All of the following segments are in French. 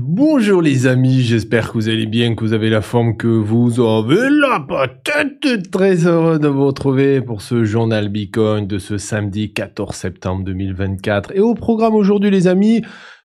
Bonjour les amis, j'espère que vous allez bien, que vous avez la forme que vous avez la patate. Très heureux de vous retrouver pour ce journal Bitcoin de ce samedi 14 septembre 2024. Et au programme aujourd'hui les amis,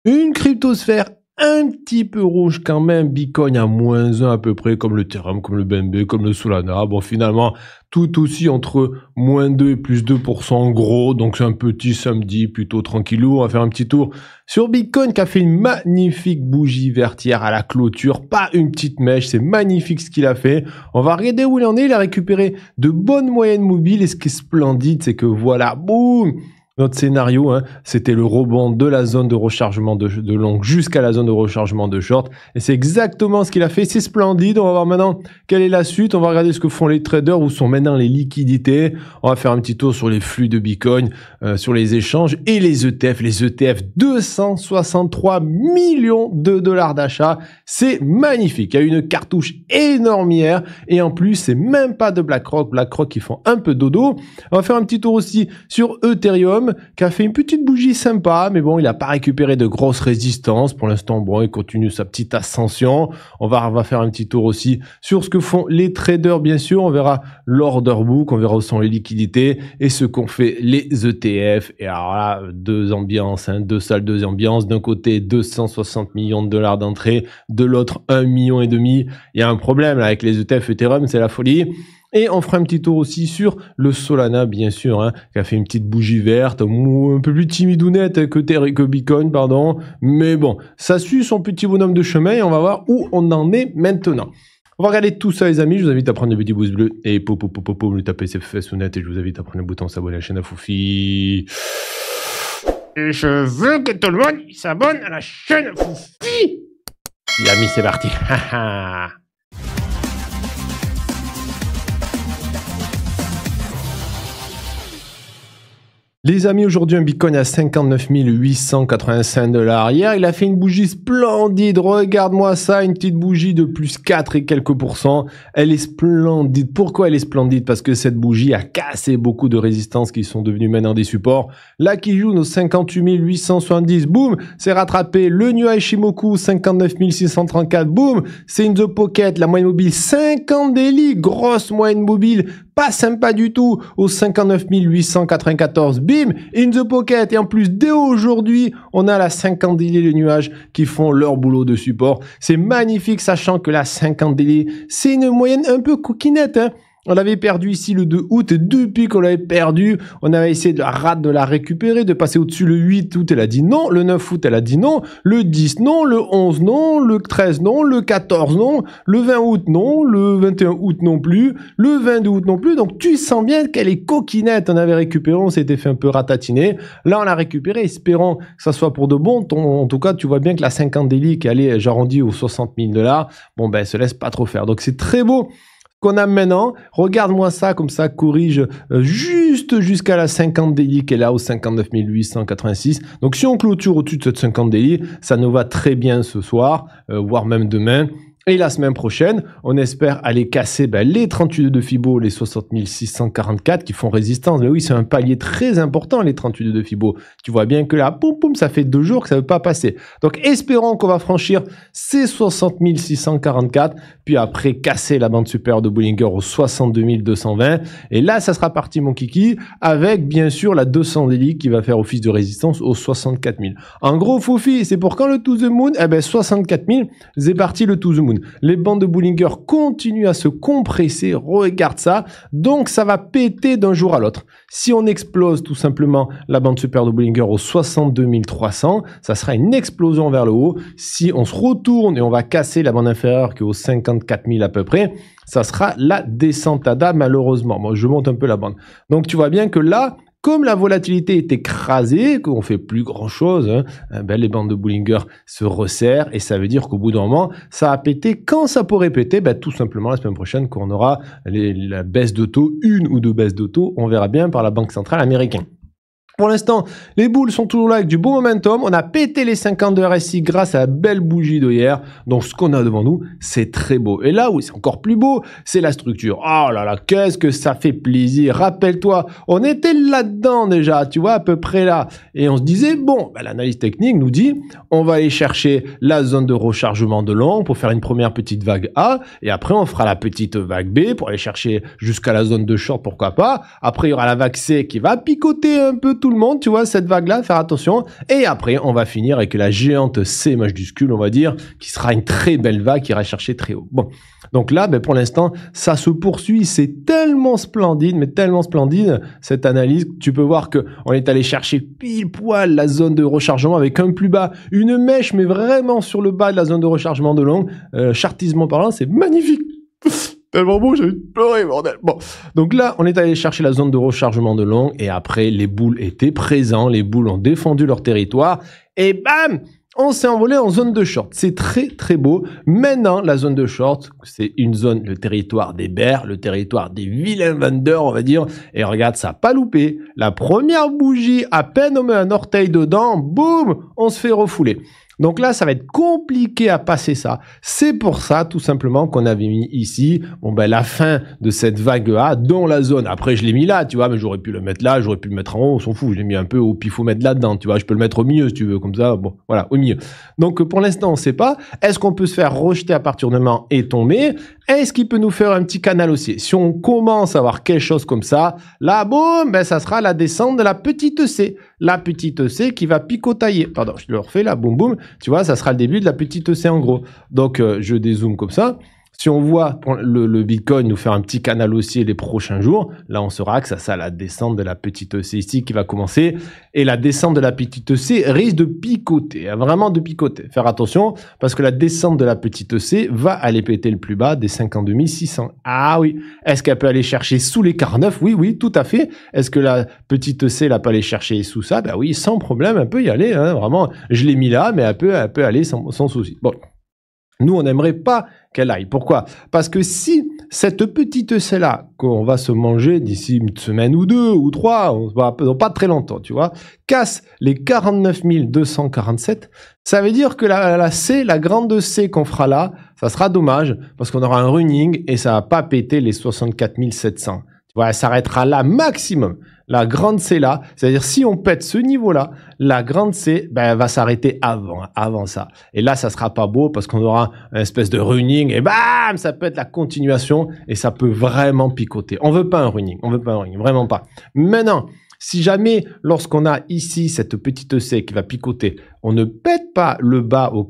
une cryptosphère un petit peu rouge quand même. Bitcoin à moins 1 à peu près, comme le Ethereum, comme le BNB, comme le Solana. Bon, finalement, tout aussi entre moins 2 et plus 2% gros. Donc, c'est un petit samedi plutôt tranquillou. On va faire un petit tour sur Bitcoin qui a fait une magnifique bougie vertière à la clôture. Pas une petite mèche. C'est magnifique ce qu'il a fait. On va regarder où il en est. Il a récupéré de bonnes moyennes mobiles. Et ce qui est splendide, c'est que voilà, boum! Notre scénario, hein, c'était le rebond de la zone de rechargement de, longue long jusqu'à la zone de rechargement de short. Et c'est exactement ce qu'il a fait. C'est splendide. On va voir maintenant quelle est la suite. On va regarder ce que font les traders, où sont maintenant les liquidités. On va faire un petit tour sur les flux de Bitcoin, euh, sur les échanges et les ETF. Les e ETF, 263 millions de dollars d'achat. C'est magnifique. Il y a une cartouche énormière Et en plus, c'est même pas de BlackRock. BlackRock, qui font un peu dodo. On va faire un petit tour aussi sur Ethereum qui a fait une petite bougie sympa, mais bon, il n'a pas récupéré de grosses résistances. Pour l'instant, bon, il continue sa petite ascension. On va, faire un petit tour aussi sur ce que font les traders, bien sûr. On verra l'order book, on verra où sont les liquidités et ce qu'ont fait les ETF. Et alors là, deux ambiances, hein, deux salles, deux ambiances. D'un côté, 260 millions de dollars d'entrée, de l'autre, 1 million et demi. Il y a un problème là, avec les e ETF Ethereum, c'est la folie. Et on fera un petit tour aussi sur le Solana, bien sûr, hein, qui a fait une petite bougie verte, un peu plus timidounette que, Terre, que Bitcoin, pardon. Mais bon, ça suit son petit bonhomme de chemin et on va voir où on en est maintenant. On va regarder tout ça, les amis. Je vous invite à prendre le petit pouce bleu et pop, pop, pop, pop, lui taper ses fesses honnêtes et je vous invite à prendre le bouton s'abonner à la chaîne à Foufi. Et je veux que tout le monde s'abonne à la chaîne Foufi. L'ami, c'est parti. Les amis, aujourd'hui un Bitcoin à 59 885 dollars. Hier, il a fait une bougie splendide. Regarde-moi ça, une petite bougie de plus 4 et quelques Elle est splendide. Pourquoi elle est splendide Parce que cette bougie a cassé beaucoup de résistances qui sont devenues maintenant des supports. Là, qui joue nos 58 870. Boum, c'est rattrapé. Le nuage Shimoku 59 634. Boum, c'est une The Pocket. La moyenne mobile 50 délits, Grosse moyenne mobile. Pas sympa du tout. Au 59 894. Bim in the pocket. Et en plus, dès aujourd'hui, on a la 50 déliers de nuages qui font leur boulot de support. C'est magnifique, sachant que la 50 délit c'est une moyenne un peu coquinette. Hein on l'avait perdu ici le 2 août. et Depuis qu'on l'avait perdu, on avait essayé de la rate de la récupérer, de passer au-dessus le 8 août, elle a dit non. Le 9 août, elle a dit non. Le 10 non. Le 11 non. Le 13 non. Le 14 non. Le 20 août non. Le 21 août non plus. Le 22 août non plus. Donc tu sens bien qu'elle est coquinette. On avait récupéré, on s'était fait un peu ratatiner. Là, on l'a récupéré, espérons que ça soit pour de bon. En tout cas, tu vois bien que la 50 délit qui allait, j'arrondis aux 60 000 dollars, bon ben, elle se laisse pas trop faire. Donc c'est très beau qu'on a maintenant. Regarde-moi ça, comme ça, corrige euh, juste jusqu'à la 50 DI qui est là au 59 886. Donc si on clôture au-dessus de cette 50 DI, ça nous va très bien ce soir, euh, voire même demain. Et la semaine prochaine, on espère aller casser ben, les 38 de Fibo, les 60 644 qui font résistance. Mais ben oui, c'est un palier très important, les 38 de Fibo. Tu vois bien que là, poum, poum, ça fait deux jours que ça ne veut pas passer. Donc, espérons qu'on va franchir ces 60 644, puis après casser la bande supérieure de Bollinger aux 62 220. Et là, ça sera parti, mon kiki, avec bien sûr la 200 d'élite qui va faire office de résistance aux 64 000. En gros, Foufi, c'est pour quand le To The Moon Eh ben, 64 000, c'est parti le To The Moon. Les bandes de Bullinger continuent à se compresser, regarde ça. Donc ça va péter d'un jour à l'autre. Si on explose tout simplement la bande super de Bullinger au 62 300, ça sera une explosion vers le haut. Si on se retourne et on va casser la bande inférieure qui est au 54 000 à peu près, ça sera la descente à date malheureusement. Moi, je monte un peu la bande. Donc tu vois bien que là, comme la volatilité est écrasée, qu'on fait plus grand chose, hein, eh ben les bandes de Bollinger se resserrent et ça veut dire qu'au bout d'un moment, ça a pété. Quand ça pourrait péter, ben, tout simplement la semaine prochaine, qu'on aura les, la baisse de taux, une ou deux baisses de taux, on verra bien par la Banque centrale américaine. Pour l'instant, les boules sont toujours là avec du bon momentum. On a pété les 50 de RSI grâce à la belle bougie de hier. Donc, ce qu'on a devant nous, c'est très beau. Et là où c'est encore plus beau, c'est la structure. Oh là là, qu'est-ce que ça fait plaisir. Rappelle-toi, on était là-dedans déjà, tu vois, à peu près là. Et on se disait, bon, bah, l'analyse technique nous dit, on va aller chercher la zone de rechargement de long pour faire une première petite vague A. Et après, on fera la petite vague B pour aller chercher jusqu'à la zone de short, pourquoi pas. Après, il y aura la vague C qui va picoter un peu tout le monde, tu vois, cette vague-là, faire attention. Et après, on va finir avec la géante C majuscule, on va dire, qui sera une très belle vague qui ira chercher très haut. Bon, donc là, ben, pour l'instant, ça se poursuit. C'est tellement splendide, mais tellement splendide, cette analyse. Tu peux voir que on est allé chercher pile poil la zone de rechargement avec un plus bas, une mèche, mais vraiment sur le bas de la zone de rechargement de longue. chartisme euh, chartisement parlant, c'est magnifique tellement beau, j'ai envie pleurer, bordel. Bon. Donc là, on est allé chercher la zone de rechargement de long et après, les boules étaient présentes, les boules ont défendu leur territoire et bam! on s'est envolé en zone de short. C'est très très beau. Maintenant, la zone de short, c'est une zone, le territoire des bears, le territoire des vilains vendeurs, on va dire. Et regarde, ça a pas loupé. La première bougie, à peine on met un orteil dedans, boum, on se fait refouler. Donc là, ça va être compliqué à passer ça. C'est pour ça, tout simplement, qu'on avait mis ici, bon ben, la fin de cette vague A dans la zone. Après, je l'ai mis là, tu vois, mais j'aurais pu le mettre là, j'aurais pu le mettre en haut, on s'en fout. Je l'ai mis un peu au pifou mettre là-dedans, tu vois. Je peux le mettre au milieu, si tu veux, comme ça. Bon, voilà, au milieu. Donc, pour l'instant, on sait pas. Est-ce qu'on peut se faire rejeter à part de et tomber? Est-ce qu'il peut nous faire un petit canal aussi Si on commence à avoir quelque chose comme ça, là, boum, ben, ça sera la descente de la petite C. La petite C qui va picotailler. Pardon, je le refais là, boum, boum. Tu vois, ça sera le début de la petite C en gros. Donc, euh, je dézoome comme ça. Si on voit le, le, Bitcoin nous faire un petit canal haussier les prochains jours, là on saura que ça, ça la descente de la petite C ici qui va commencer. Et la descente de la petite C risque de picoter, hein, vraiment de picoter. Faire attention parce que la descente de la petite C va aller péter le plus bas des 52 600. Ah oui, est-ce qu'elle peut aller chercher sous les 49 Oui, oui, tout à fait. Est-ce que la petite C elle pas aller chercher sous ça Ben oui, sans problème, elle peut y aller. Hein, vraiment, je l'ai mis là, mais elle peut, elle peu aller sans, sans souci. Bon. Nous, on n'aimerait pas qu'elle aille. Pourquoi Parce que si cette petite celle-là, qu'on va se manger d'ici une semaine ou deux ou trois, on va, pas très longtemps, tu vois, casse les 49 247, ça veut dire que la, C, la grande C qu'on fera là, ça sera dommage parce qu'on aura un running et ça va pas péter les 64 700 elle s'arrêtera là maximum. La grande C là, c'est-à-dire si on pète ce niveau-là, la grande C ben, va s'arrêter avant, avant ça. Et là, ça sera pas beau parce qu'on aura une espèce de running et bam, ça peut être la continuation et ça peut vraiment picoter. On veut pas un running, on veut pas un running, vraiment pas. Maintenant, si jamais, lorsqu'on a ici cette petite C qui va picoter, on ne pète pas le bas au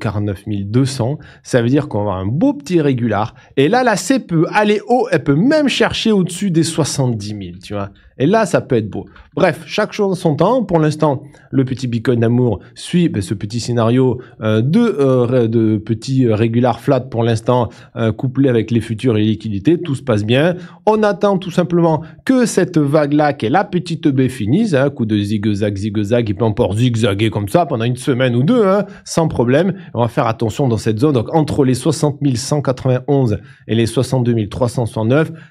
200, ça veut dire qu'on va un beau petit régular. Et là, la C peut aller haut, elle peut même chercher au-dessus des 70 000, tu vois. Et là, ça peut être beau. Bref, chaque chose en son temps. Pour l'instant, le petit Bitcoin d'amour suit ben, ce petit scénario euh, de, euh, de euh, flat pour l'instant, couplé avec les futures et liquidités. Tout se passe bien. On attend tout simplement que cette vague-là, qui est la petite B, finisse. Un hein, coup de zigzag, zigzag, il peut encore zigzaguer comme ça pendant une semaine semaine ou deux, hein, sans problème. On va faire attention dans cette zone. Donc entre les 60 191 et les 62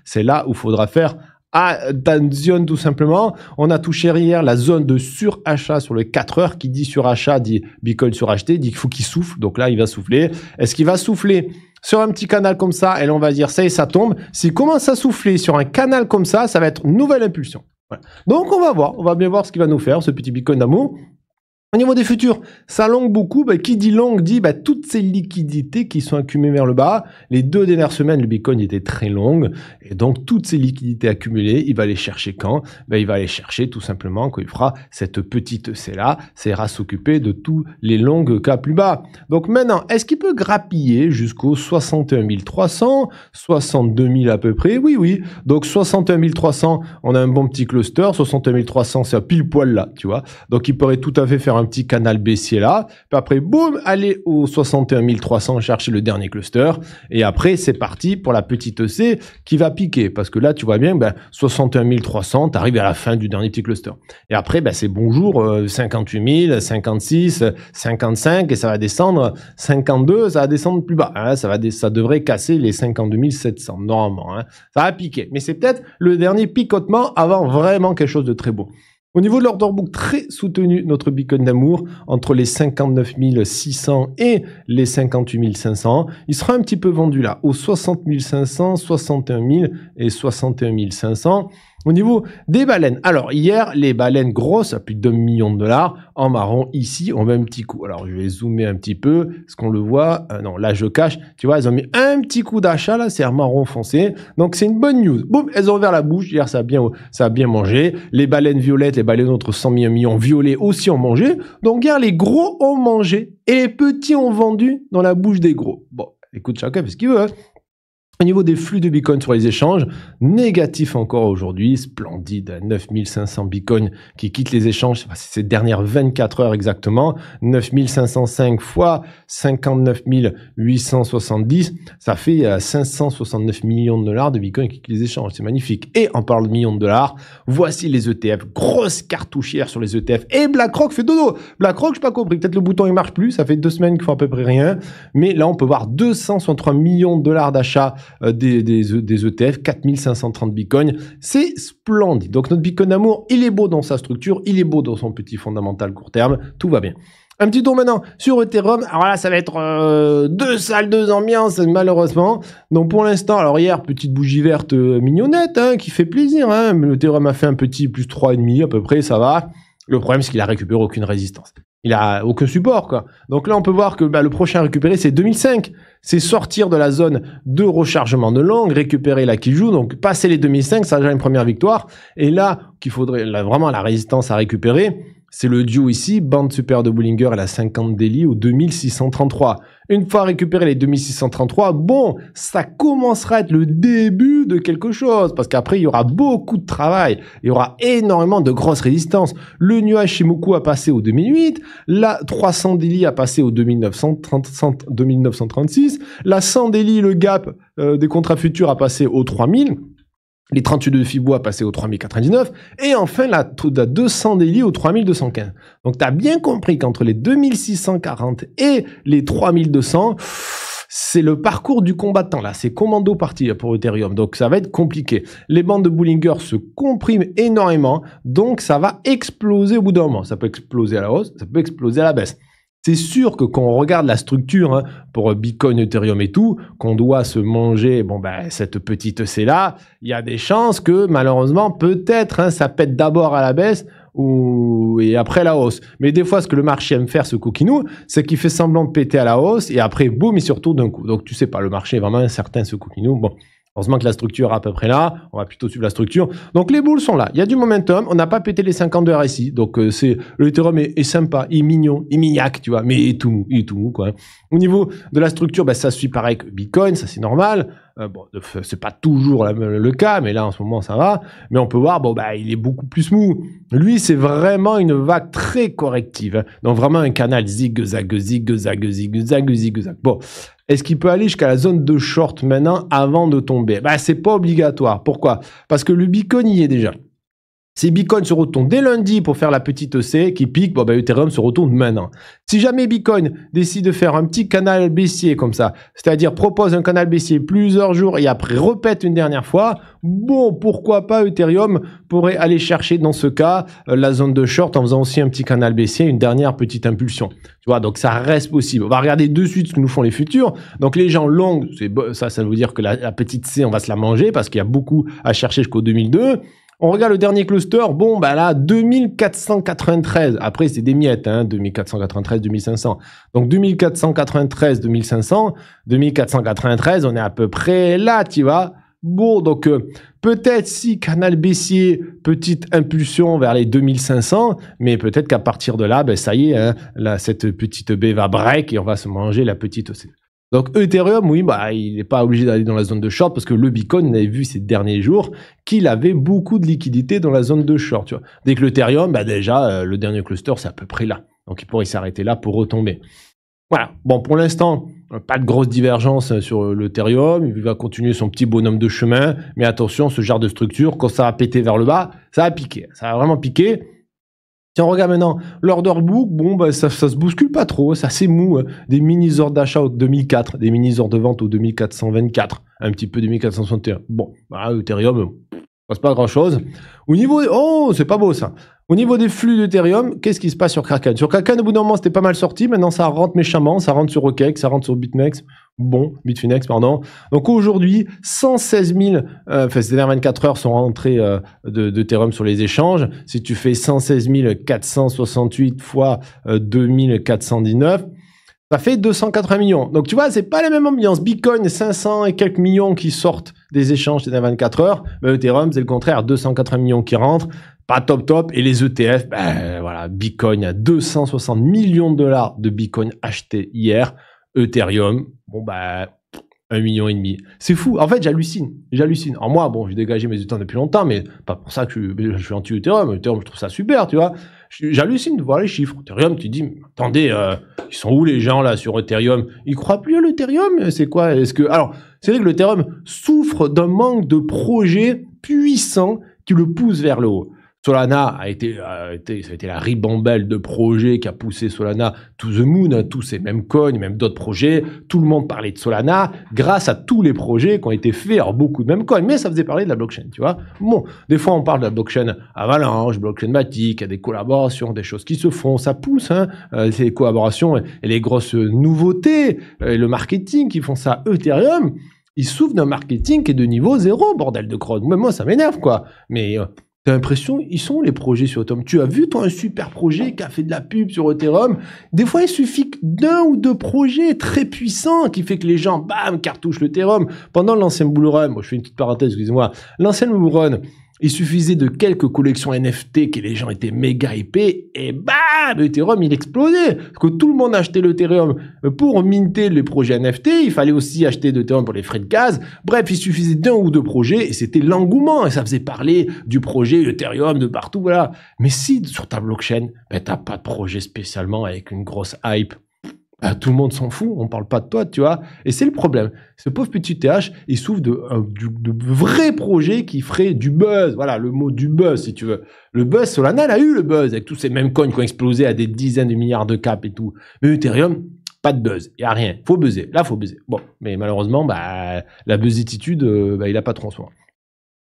c'est là où il faudra faire attention tout simplement. On a touché hier la zone de surachat sur le 4 heures qui dit surachat, dit Bitcoin suracheté, dit qu'il faut qu'il souffle. Donc là, il va souffler. Est-ce qu'il va souffler sur un petit canal comme ça, et là on va dire ça et ça tombe. S'il commence à souffler sur un canal comme ça, ça va être une nouvelle impulsion. Donc on va voir, on va bien voir ce qu'il va nous faire, ce petit Bitcoin d'amour. Au niveau des futurs, ça longue beaucoup. Bah, qui dit longue, dit bah, toutes ces liquidités qui sont accumulées vers le bas. Les deux dernières semaines, le Bitcoin était très longue. Et donc, toutes ces liquidités accumulées, il va les chercher quand bah, Il va les chercher tout simplement quand il fera cette petite C-là. Ça ira s'occuper de tous les longues cas plus bas. Donc maintenant, est-ce qu'il peut grappiller jusqu'au 61 300 62 000 à peu près Oui, oui. Donc 61 300, on a un bon petit cluster. 61 300, c'est à pile poil là, tu vois. Donc, il pourrait tout à fait faire un petit canal baissier là. Puis après, boum, aller au 61 300 chercher le dernier cluster. Et après, c'est parti pour la petite e C qui va piquer. Parce que là, tu vois bien, ben, 61 300, t'arrives à la fin du dernier petit cluster. Et après, ben, c'est bonjour, 58 000, 56, 55, et ça va descendre 52, ça va descendre plus bas. Hein. ça, va ça devrait casser les 52 700, normalement. Hein. Ça va piquer. Mais c'est peut-être le dernier picotement avant vraiment quelque chose de très beau. Au niveau de l'order book, très soutenu notre beacon d'amour entre les 59 600 et les 58 500. Il sera un petit peu vendu là, aux 60 500, 61 000 et 61 500. Au niveau des baleines, alors hier, les baleines grosses à plus de 2 millions de dollars en marron ici, on met un petit coup. Alors je vais zoomer un petit peu, est-ce qu'on le voit euh, Non, là je cache, tu vois, elles ont mis un petit coup d'achat là, c'est un marron foncé. Donc c'est une bonne news. Boum, elles ont ouvert la bouche, hier ça a bien, ça a bien mangé. Les baleines violettes, les baleines entre 100 millions, millions violets aussi ont mangé. Donc hier, les gros ont mangé et les petits ont vendu dans la bouche des gros. Bon, écoute chacun fait ce qu'il veut. Hein. Au niveau des flux de Bitcoin sur les échanges, négatif encore aujourd'hui, splendide, 9500 Bitcoin qui quittent les échanges ces dernières 24 heures exactement, 9505 fois 59 870, ça fait 569 euh, millions de dollars de Bitcoin qui quittent les échanges, c'est magnifique. Et on parle de millions de dollars, voici les ETF, grosse cartouchière sur les ETF, et BlackRock fait dodo BlackRock, je pas compris, peut-être le bouton il marche plus, ça fait deux semaines qu'il faut à peu près rien, mais là on peut voir 263 millions de dollars d'achat euh, des, ETF, euh, e 4530 bitcoins. C'est splendide. Donc notre bitcoin amour, il est beau dans sa structure, il est beau dans son petit fondamental court terme, tout va bien. Un petit tour maintenant sur Ethereum. Alors là, ça va être euh, deux salles, deux ambiances, malheureusement. Donc pour l'instant, alors hier, petite bougie verte mignonnette, hein, qui fait plaisir. Hein. Ethereum a fait un petit plus 3,5 à peu près, ça va. Le problème, c'est qu'il a récupéré aucune résistance il a aucun support quoi. Donc là on peut voir que bah, le prochain à récupérer, c'est 2005. C'est sortir de la zone de rechargement de langue, récupérer la qui joue, donc passer les 2005, ça déjà une première victoire. Et là qu'il faudrait vraiment la résistance à récupérer, c'est le duo ici, bande super de Bullinger et la 50 d'Eli au 2633. Une fois récupéré les 2633, bon, ça commencera à être le début de quelque chose, parce qu'après, il y aura beaucoup de travail, il y aura énormément de grosses résistances. Le nuage Shimoku a passé au 2008, la 300 Deli a passé au 2936, la 100 Deli, le gap euh, des contrats futurs a passé au 3000 les 38 de Fibois passés au 3099, et enfin la, la 200 délits au 3215. Donc tu as bien compris qu'entre les 2640 et les 3200, c'est le parcours du combattant là, c'est commando parti pour Ethereum, donc ça va être compliqué. Les bandes de Bollinger se compriment énormément, donc ça va exploser au bout d'un moment. Ça peut exploser à la hausse, ça peut exploser à la baisse. C'est sûr que quand on regarde la structure hein, pour Bitcoin, Ethereum et tout, qu'on doit se manger bon ben, cette petite C-là, il y a des chances que malheureusement, peut-être, hein, ça pète d'abord à la baisse ou... et après la hausse. Mais des fois, ce que le marché aime faire, ce coquinou, c'est qu'il fait semblant de péter à la hausse et après, boum, il se retourne d'un coup. Donc tu sais pas, le marché est vraiment incertain, ce coquinou. Bon, Heureusement que la structure est à peu près là. On va plutôt suivre la structure. Donc les boules sont là. Il y a du momentum. On n'a pas pété les 50 RSI. Donc euh, c'est l'Ethereum est, est, sympa, il est mignon, il est mignac, tu vois. Mais il est tout mou, il est tout mou quoi. Au niveau de la structure, bah, ça suit pareil que Bitcoin, ça c'est normal. Euh, bon, c'est pas toujours le cas, mais là en ce moment ça va. Mais on peut voir, bon, bah, il est beaucoup plus mou. Lui, c'est vraiment une vague très corrective. Hein. Donc vraiment un canal zigzag, zigzag, zigzag, zigzag, zigzag. Bon, est-ce qu'il peut aller jusqu'à la zone de short maintenant avant de tomber Bah, c'est pas obligatoire. Pourquoi Parce que le beacon y est déjà. Si Bitcoin se retourne dès lundi pour faire la petite e C qui pique, ben, Ethereum se retourne maintenant. Si jamais Bitcoin décide de faire un petit canal baissier comme ça, c'est-à-dire propose un canal baissier plusieurs jours et après répète une dernière fois, bon, pourquoi pas Ethereum pourrait aller chercher dans ce cas euh, la zone de short en faisant aussi un petit canal baissier, une dernière petite impulsion. Tu vois, donc ça reste possible. On va regarder de suite ce que nous font les futurs. Donc les gens longs, ça, ça veut dire que la petite C, on va se la manger parce qu'il y a beaucoup à chercher jusqu'au 2002. On regarde le dernier cluster, bon, bah là, 2493. Après, c'est des miettes, hein, 2493, 2500. Donc 2493, 2500, 2493, on est à peu près là, tu vois. Bon, donc euh, peut-être si canal baissier, petite impulsion vers les 2500, mais peut-être qu'à partir de là, ben, ça y est, hein, cette petite baie va break et on va se manger la petite... Donc Ethereum, oui, bah, il n'est pas obligé d'aller dans la zone de short parce que le Bitcoin, avait vu ces derniers jours qu'il avait beaucoup de liquidités dans la zone de short. Tu vois. Dès que l'Ethereum, bah, déjà, euh, le dernier cluster, c'est à peu près là. Donc il pourrait s'arrêter là pour retomber. Voilà. Bon, pour l'instant, pas de grosse divergence sur l'Ethereum. Il va continuer son petit bonhomme de chemin. Mais attention, ce genre de structure, quand ça va péter vers le bas, ça va piquer. Ça va vraiment piqué on regarde maintenant, l'order book, bon, bah, ça, se bouscule pas trop, ça c'est mou. Hein. Des mini-ordres d'achat au 2004, des mini-ordres de vente au 2424, un petit peu 2461. Bon, bah, Ethereum, passe pas grand chose. Au niveau, oh, c'est pas beau ça. Au niveau des flux d'Ethereum, qu'est-ce qui se passe sur Kraken Sur Kraken, au bout d'un moment, c'était pas mal sorti. Maintenant, ça rentre méchamment, ça rentre sur OKEx, ça rentre sur BitMEX bon, Bitfinex, pardon. Donc aujourd'hui, 116 000, euh, enfin, ces dernières 24 heures sont rentrées euh, de, Ethereum sur les échanges. Si tu fais 116 468 fois 2419, euh, ça fait 280 millions. Donc tu vois, c'est pas la même ambiance. Bitcoin, 500 et quelques millions qui sortent des échanges ces dernières 24 heures. Ethereum, c'est le contraire, 280 millions qui rentrent. Pas top top. Et les ETF, ben voilà, Bitcoin à 260 millions de dollars de Bitcoin achetés hier. Ethereum, Bon, bah, un million et demi. C'est fou. En fait, j'hallucine. J'hallucine. En moi, bon, j'ai dégagé mes états depuis longtemps, mais pas pour ça que je, suis anti-Ethereum. Ethereum, je trouve ça super, tu vois. J'hallucine de voir les chiffres. Ethereum, tu dis, attendez, euh, ils sont où les gens là sur Ethereum Ils croient plus à l'Ethereum C'est quoi Est-ce que alors c'est vrai que l'Ethereum souffre d'un manque de projets puissants qui le poussent vers le haut. Solana a été, ça a été la ribambelle de projets qui a poussé Solana to the moon, hein, tous ces mêmes coins, même d'autres projets. Tout le monde parlait de Solana grâce à tous les projets qui ont été faits. Alors, beaucoup de mêmes coins, mais ça faisait parler de la blockchain, tu vois. Bon, des fois, on parle de la blockchain Avalanche, blockchain Matic, il y a des collaborations, des choses qui se font, ça pousse, hein. euh, ces collaborations et, les grosses nouveautés, euh, le marketing qui font ça. Ethereum, ils souffrent d'un marketing qui est de niveau zéro, bordel de crône. mais moi, ça m'énerve, quoi. Mais. Euh, T'as l'impression, ils sont les projets sur Ethereum. Tu as vu, toi, un super projet qui a fait de la pub sur Ethereum. Des fois, il suffit d'un ou deux projets très puissants qui fait que les gens, bam, cartouchent l'Ethereum. Pendant l'ancien Bullrun... moi, je fais une petite parenthèse, excusez-moi. L'ancienne Bullrun... Il suffisait de quelques collections NFT que les gens étaient méga hypés et bam, Ethereum il explosait. Parce que tout le monde achetait l'Ethereum pour minter les projets NFT. Il fallait aussi acheter l'Ethereum pour les frais de gaz. Bref, il suffisait d'un ou deux projets et c'était l'engouement et ça faisait parler du projet Ethereum de partout. Voilà. Mais si sur ta blockchain, ben, t'as pas de projet spécialement avec une grosse hype ah, tout le monde s'en fout, on parle pas de toi, tu vois. Et c'est le problème. Ce pauvre petit TH, il souffre de, euh, de, vrais projets qui feraient du buzz. Voilà, le mot du buzz, si tu veux. Le buzz, Solana a eu le buzz, avec tous ces mêmes coins qui ont explosé à des dizaines de milliards de caps et tout. Mais Ethereum, pas de buzz, il n'y a rien. Faut buzzer, là, faut buzzer. Bon, mais malheureusement, bah, la buzzitude, euh, bah, il n'a pas trop en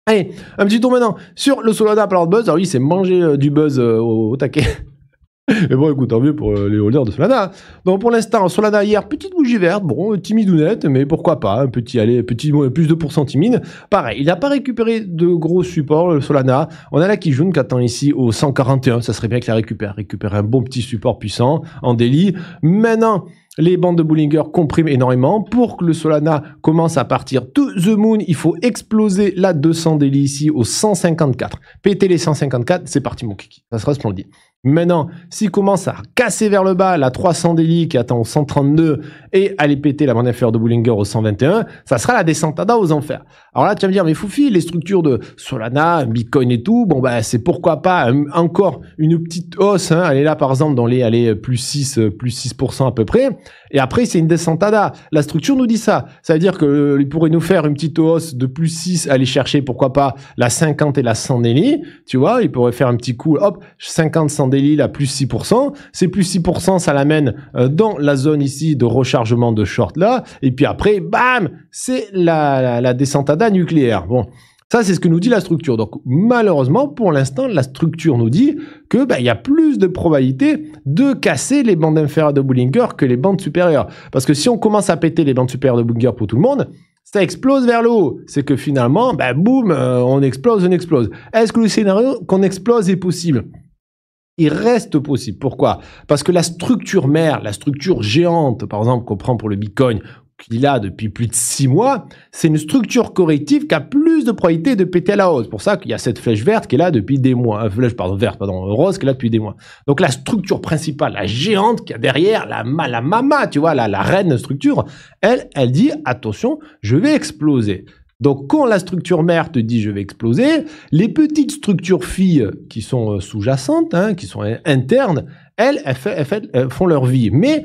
Allez, un petit tour maintenant sur le Solana de Buzz. Alors oui, c'est manger euh, du buzz au taquet. Et bon, écoute, tant mieux pour euh, les holders de Solana. Hein. Donc pour l'instant, Solana hier, petite bougie verte, bon, timide ou nette, mais pourquoi pas, un petit, allez, petit, plus de pourcent timide. Pareil, il n'a pas récupéré de gros support le Solana. On a la Kijun qui attend ici au 141, ça serait bien qu'il la récupère, récupère un bon petit support puissant en délit. Maintenant, les bandes de Bollinger compriment énormément. Pour que le Solana commence à partir to the moon, il faut exploser la 200 délit ici au 154. Péter les 154, c'est parti mon kiki. Ça sera splendide. Maintenant, s'il commence à casser vers le bas la 300 d'Eli qui attend au 132 et aller péter la bande de Bullinger au 121, ça sera la descentada aux enfers. Alors là, tu vas me dire, mais Foufi, les structures de Solana, Bitcoin et tout, bon, bah, c'est pourquoi pas encore une petite hausse, hein. elle est là, par exemple, dans les, elle plus 6, plus 6% à peu près. Et après, c'est une descente dos. La structure nous dit ça. Ça veut dire que euh, pourrait nous faire une petite hausse de plus 6, aller chercher, pourquoi pas, la 50 et la 100 d'Eli, tu vois, il pourrait faire un petit coup, hop, 50, 100 Lille à plus 6%. Ces plus 6%, ça l'amène euh, dans la zone ici de rechargement de short là. Et puis après, bam, c'est la, la, la nucléaire. Bon. Ça, c'est ce que nous dit la structure. Donc, malheureusement, pour l'instant, la structure nous dit que bah, il y a plus de probabilité de casser les bandes inférieures de Bollinger que les bandes supérieures. Parce que si on commence à péter les bandes supérieures de Bollinger pour tout le monde, ça explose vers le haut. C'est que finalement, ben boum, euh, on explose, on explose. Est-ce que le scénario qu'on explose est possible il reste possible. Pourquoi Parce que la structure mère, la structure géante, par exemple, qu'on prend pour le Bitcoin, qu'il a depuis plus de six mois, c'est une structure corrective qui a plus de probabilité de péter à la hausse. Pour ça qu'il y a cette flèche verte qui est là depuis des mois, euh, flèche pardon verte pardon rose qui est là depuis des mois. Donc la structure principale, la géante qui a derrière la la mama, tu vois la, reine structure, elle elle dit attention, je vais exploser. Donc quand la structure mère te dit je vais exploser, les petites structures filles qui sont euh, sous-jacentes, hein, qui sont internes, elles, font leur vie. Mais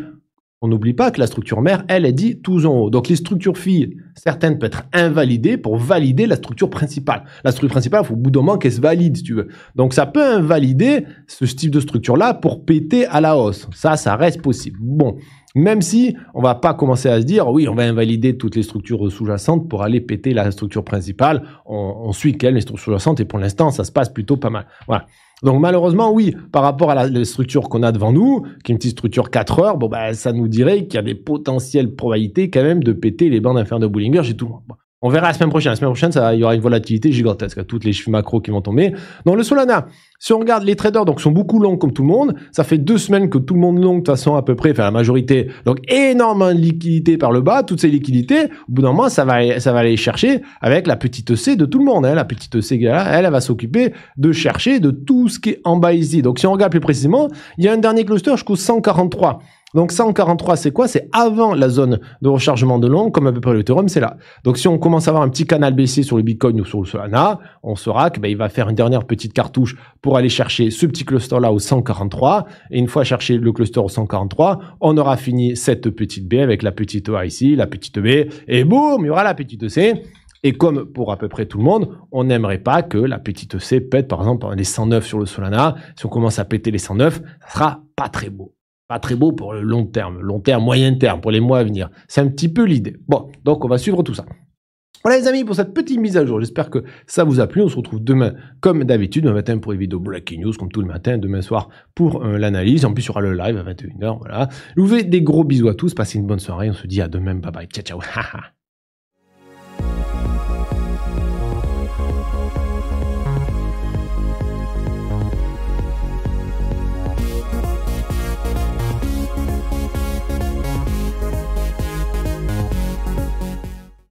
on n'oublie pas que la structure mère, elle, elle dit tous en haut. Donc les structures filles Certaines peuvent être invalidées pour valider la structure principale. La structure principale, il faut au bout d'un moment qu'elle se valide, si tu veux. Donc ça peut invalider ce type de structure-là pour péter à la hausse. Ça, ça reste possible. Bon, même si on va pas commencer à se dire, oui, on va invalider toutes les structures sous-jacentes pour aller péter la structure principale, on, suit quelles les structures sous-jacentes, et pour l'instant, ça se passe plutôt pas mal. Voilà. Donc malheureusement, oui, par rapport à la, structure qu'on a devant nous, qui est une petite structure 4 heures, bon, ben, ça nous dirait qu'il y a des potentielles probabilités quand même de péter les bandes inférieures de on verra la semaine prochaine. La semaine prochaine, ça, il y aura une volatilité gigantesque à hein, toutes les chiffres macro qui vont tomber. Dans le Solana, si on regarde les traders, donc sont beaucoup longs comme tout le monde. Ça fait deux semaines que tout le monde long de toute façon à peu près, enfin la majorité. Donc énorme liquidité par le bas. Toutes ces liquidités, au bout d'un mois ça va, ça va aller chercher avec la petite C de tout le monde. Hein. La petite C, elle, elle va s'occuper de chercher de tout ce qui est en bas ici. Donc si on regarde plus précisément, il y a un dernier cluster jusqu'au 143. Donc 143, c'est quoi C'est avant la zone de rechargement de long, comme à peu près le théorème, c'est là. Donc si on commence à avoir un petit canal baissé sur le Bitcoin ou sur le Solana, on saura qu'il ben, va faire une dernière petite cartouche pour aller chercher ce petit cluster-là au 143. Et une fois cherché le cluster au 143, on aura fini cette petite B avec la petite e A ici, la petite e B, et boum, il y aura la petite e C. Et comme pour à peu près tout le monde, on n'aimerait pas que la petite C pète par exemple les 109 sur le Solana. Si on commence à péter les 109, ça sera pas très beau. Pas très beau pour le long terme, long terme, moyen terme, pour les mois à venir. C'est un petit peu l'idée. Bon, donc on va suivre tout ça. Voilà les amis pour cette petite mise à jour. J'espère que ça vous a plu. On se retrouve demain comme d'habitude, demain matin pour les vidéos breaking News comme tout le matin, demain soir pour euh, l'analyse. En plus, il y aura le live à 21h. Voilà. Je vous fais des gros bisous à tous. Passez une bonne soirée. On se dit à demain. Bye bye. Ciao ciao.